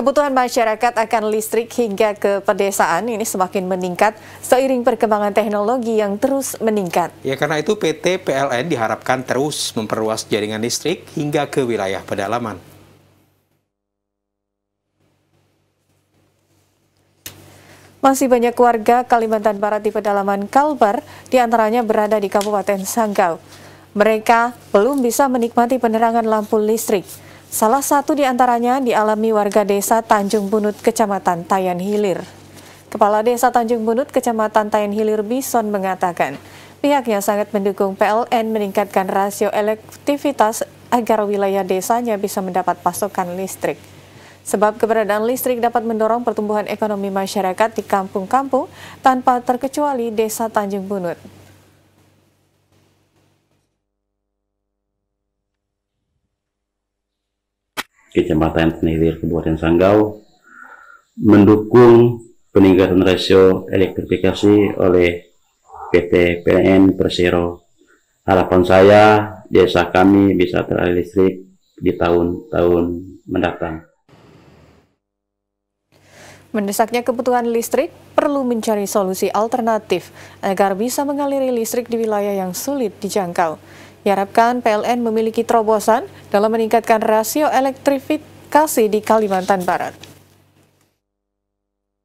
Kebutuhan masyarakat akan listrik hingga ke pedesaan ini semakin meningkat seiring perkembangan teknologi yang terus meningkat. Ya karena itu PT PLN diharapkan terus memperluas jaringan listrik hingga ke wilayah pedalaman. Masih banyak warga Kalimantan Barat di pedalaman Kalbar, diantaranya berada di Kabupaten Sanggau. Mereka belum bisa menikmati penerangan lampu listrik. Salah satu di antaranya dialami warga desa Tanjung Bunut, Kecamatan Tayan Hilir. Kepala Desa Tanjung Bunut, Kecamatan Tayan Hilir Bison mengatakan, pihaknya sangat mendukung PLN meningkatkan rasio elektivitas agar wilayah desanya bisa mendapat pasokan listrik. Sebab keberadaan listrik dapat mendorong pertumbuhan ekonomi masyarakat di kampung-kampung tanpa terkecuali desa Tanjung Bunut. Kecamatan Tenilir Kabupaten Sanggau mendukung peningkatan rasio elektrifikasi oleh PT PN Persero. Harapan saya desa kami bisa teralih listrik di tahun-tahun mendatang. Mendesaknya kebutuhan listrik perlu mencari solusi alternatif agar bisa mengaliri listrik di wilayah yang sulit dijangkau. Diharapkan PLN memiliki terobosan dalam meningkatkan rasio elektrifikasi di Kalimantan Barat.